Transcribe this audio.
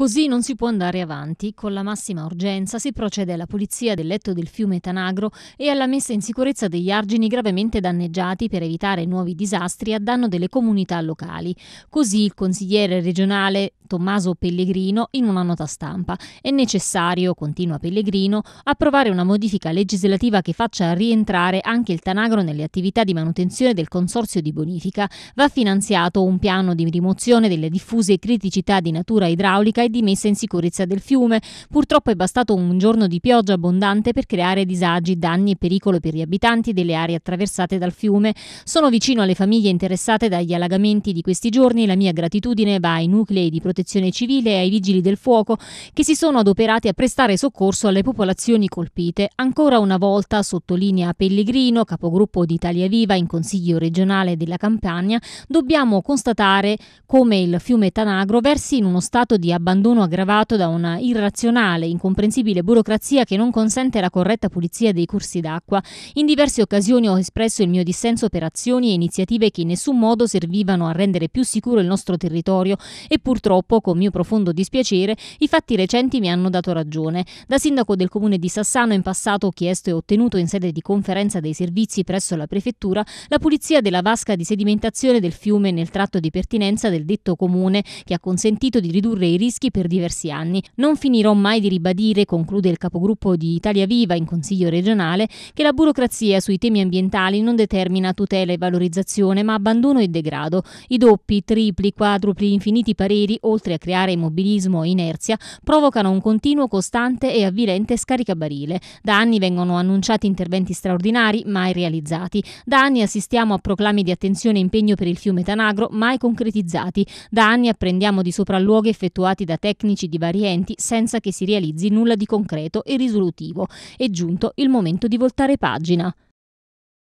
Così non si può andare avanti. Con la massima urgenza si procede alla pulizia del letto del fiume Tanagro e alla messa in sicurezza degli argini gravemente danneggiati per evitare nuovi disastri a danno delle comunità locali. Così il consigliere regionale Tommaso Pellegrino in una nota stampa. È necessario, continua Pellegrino, approvare una modifica legislativa che faccia rientrare anche il Tanagro nelle attività di manutenzione del Consorzio di Bonifica. Va finanziato un piano di rimozione delle diffuse criticità di natura idraulica e di messa in sicurezza del fiume. Purtroppo è bastato un giorno di pioggia abbondante per creare disagi, danni e pericolo per gli abitanti delle aree attraversate dal fiume. Sono vicino alle famiglie interessate dagli allagamenti di questi giorni. La mia gratitudine va ai nuclei di protezione Protezione Civile e ai Vigili del Fuoco che si sono adoperati a prestare soccorso alle popolazioni colpite. Ancora una volta, sottolinea Pellegrino, capogruppo di Italia Viva in Consiglio regionale della Campania, dobbiamo constatare come il fiume Tanagro versi in uno stato di abbandono aggravato da una irrazionale, incomprensibile burocrazia che non consente la corretta pulizia dei corsi d'acqua. In diverse occasioni ho espresso il mio dissenso per azioni e iniziative che in nessun modo servivano a rendere più sicuro il nostro territorio e purtroppo Purtroppo, con mio profondo dispiacere, i fatti recenti mi hanno dato ragione. Da sindaco del comune di Sassano in passato ho chiesto e ottenuto in sede di conferenza dei servizi presso la prefettura la pulizia della vasca di sedimentazione del fiume nel tratto di pertinenza del detto comune, che ha consentito di ridurre i rischi per diversi anni. Non finirò mai di ribadire, conclude il capogruppo di Italia Viva in Consiglio regionale, che la burocrazia sui temi ambientali non determina tutela e valorizzazione, ma abbandono e degrado. I doppi, tripli, quadrupli, infiniti pareri, oltre oltre a creare immobilismo e inerzia, provocano un continuo, costante e avvilente scaricabarile. Da anni vengono annunciati interventi straordinari, mai realizzati. Da anni assistiamo a proclami di attenzione e impegno per il fiume Tanagro, mai concretizzati. Da anni apprendiamo di sopralluoghi effettuati da tecnici di vari enti senza che si realizzi nulla di concreto e risolutivo. È giunto il momento di voltare pagina.